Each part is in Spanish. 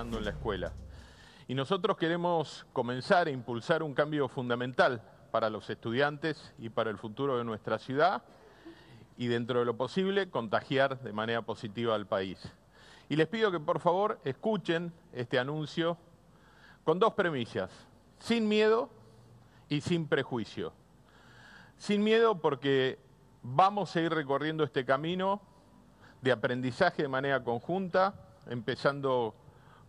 en la escuela. Y nosotros queremos comenzar a impulsar un cambio fundamental para los estudiantes y para el futuro de nuestra ciudad y dentro de lo posible contagiar de manera positiva al país. Y les pido que por favor escuchen este anuncio con dos premisas, sin miedo y sin prejuicio. Sin miedo porque vamos a ir recorriendo este camino de aprendizaje de manera conjunta, empezando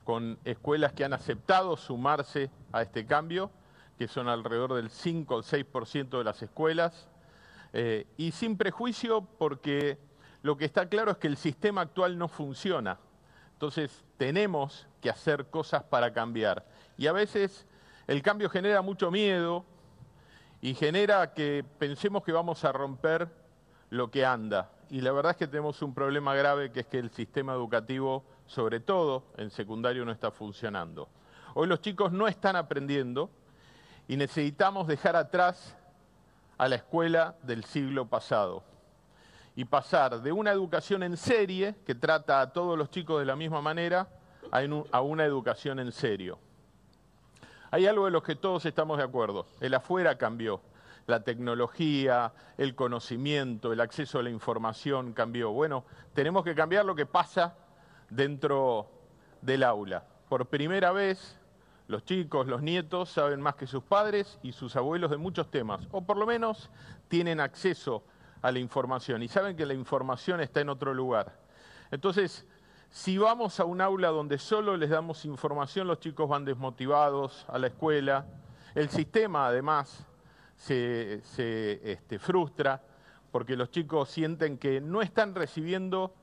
con escuelas que han aceptado sumarse a este cambio, que son alrededor del 5 o 6% de las escuelas, eh, y sin prejuicio porque lo que está claro es que el sistema actual no funciona. Entonces tenemos que hacer cosas para cambiar. Y a veces el cambio genera mucho miedo y genera que pensemos que vamos a romper lo que anda. Y la verdad es que tenemos un problema grave que es que el sistema educativo sobre todo en secundario no está funcionando. Hoy los chicos no están aprendiendo y necesitamos dejar atrás a la escuela del siglo pasado y pasar de una educación en serie, que trata a todos los chicos de la misma manera, a una educación en serio. Hay algo de lo que todos estamos de acuerdo. El afuera cambió. La tecnología, el conocimiento, el acceso a la información cambió. Bueno, tenemos que cambiar lo que pasa dentro del aula. Por primera vez, los chicos, los nietos saben más que sus padres y sus abuelos de muchos temas, o por lo menos tienen acceso a la información y saben que la información está en otro lugar. Entonces, si vamos a un aula donde solo les damos información, los chicos van desmotivados a la escuela, el sistema además se, este, frustra porque los chicos sienten que no están recibiendo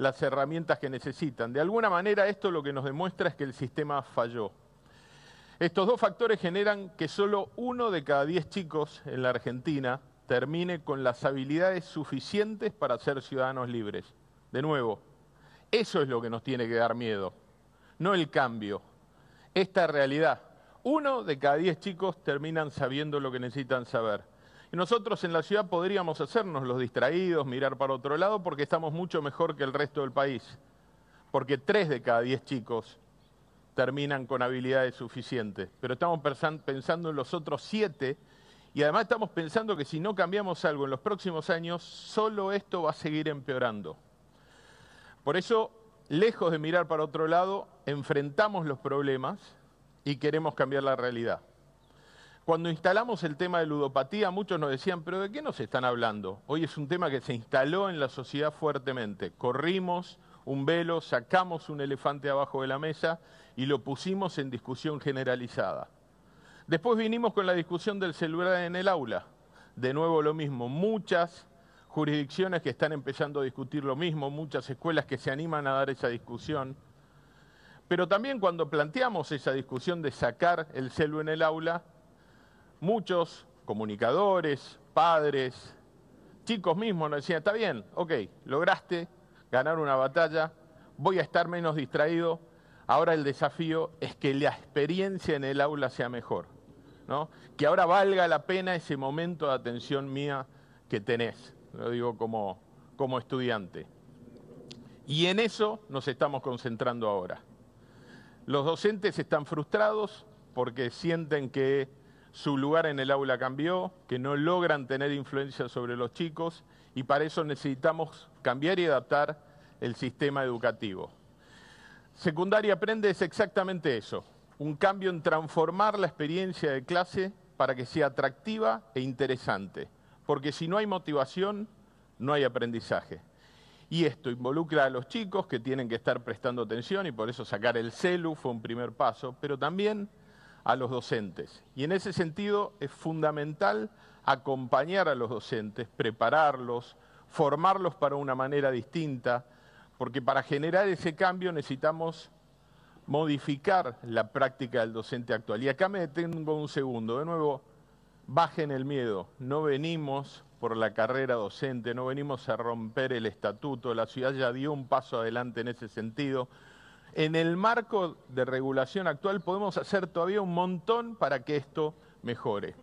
las herramientas que necesitan. De alguna manera esto lo que nos demuestra es que el sistema falló. Estos dos factores generan que solo uno de cada diez chicos en la Argentina termine con las habilidades suficientes para ser ciudadanos libres. De nuevo, eso es lo que nos tiene que dar miedo, no el cambio, esta realidad. Uno de cada diez chicos terminan sabiendo lo que necesitan saber. Nosotros en la ciudad podríamos hacernos los distraídos, mirar para otro lado, porque estamos mucho mejor que el resto del país, porque tres de cada diez chicos terminan con habilidades suficientes, pero estamos pensando en los otros siete y además estamos pensando que si no cambiamos algo en los próximos años, solo esto va a seguir empeorando. Por eso, lejos de mirar para otro lado, enfrentamos los problemas y queremos cambiar la realidad. Cuando instalamos el tema de ludopatía, muchos nos decían, pero ¿de qué nos están hablando? Hoy es un tema que se instaló en la sociedad fuertemente. Corrimos un velo, sacamos un elefante abajo de la mesa y lo pusimos en discusión generalizada. Después vinimos con la discusión del celular en el aula. De nuevo lo mismo, muchas jurisdicciones que están empezando a discutir lo mismo, muchas escuelas que se animan a dar esa discusión. Pero también cuando planteamos esa discusión de sacar el celu en el aula, muchos comunicadores, padres, chicos mismos nos decían, está bien, ok, lograste ganar una batalla, voy a estar menos distraído, ahora el desafío es que la experiencia en el aula sea mejor, ¿no? que ahora valga la pena ese momento de atención mía que tenés, lo digo como, como estudiante. Y en eso nos estamos concentrando ahora. Los docentes están frustrados porque sienten que su lugar en el aula cambió, que no logran tener influencia sobre los chicos y para eso necesitamos cambiar y adaptar el sistema educativo. Secundaria Aprende es exactamente eso, un cambio en transformar la experiencia de clase para que sea atractiva e interesante, porque si no hay motivación, no hay aprendizaje. Y esto involucra a los chicos que tienen que estar prestando atención y por eso sacar el celu fue un primer paso, pero también a los docentes. Y en ese sentido es fundamental acompañar a los docentes, prepararlos, formarlos para una manera distinta, porque para generar ese cambio necesitamos modificar la práctica del docente actual. Y acá me detengo un segundo, de nuevo, bajen el miedo, no venimos por la carrera docente, no venimos a romper el estatuto, la ciudad ya dio un paso adelante en ese sentido, en el marco de regulación actual podemos hacer todavía un montón para que esto mejore.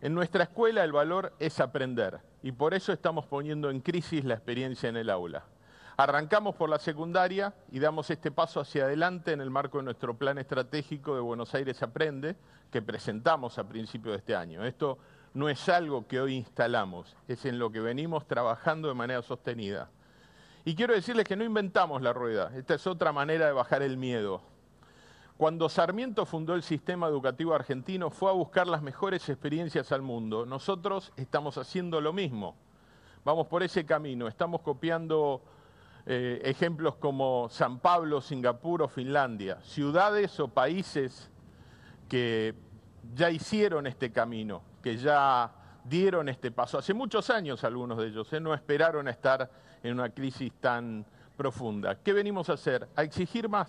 En nuestra escuela el valor es aprender y por eso estamos poniendo en crisis la experiencia en el aula. Arrancamos por la secundaria y damos este paso hacia adelante en el marco de nuestro plan estratégico de Buenos Aires Aprende, que presentamos a principios de este año. Esto no es algo que hoy instalamos, es en lo que venimos trabajando de manera sostenida. Y quiero decirles que no inventamos la rueda, esta es otra manera de bajar el miedo. Cuando Sarmiento fundó el sistema educativo argentino fue a buscar las mejores experiencias al mundo. Nosotros estamos haciendo lo mismo, vamos por ese camino, estamos copiando eh, ejemplos como San Pablo, Singapur o Finlandia, ciudades o países que ya hicieron este camino, que ya dieron este paso. Hace muchos años algunos de ellos ¿eh? no esperaron a estar en una crisis tan profunda. ¿Qué venimos a hacer? A exigir más,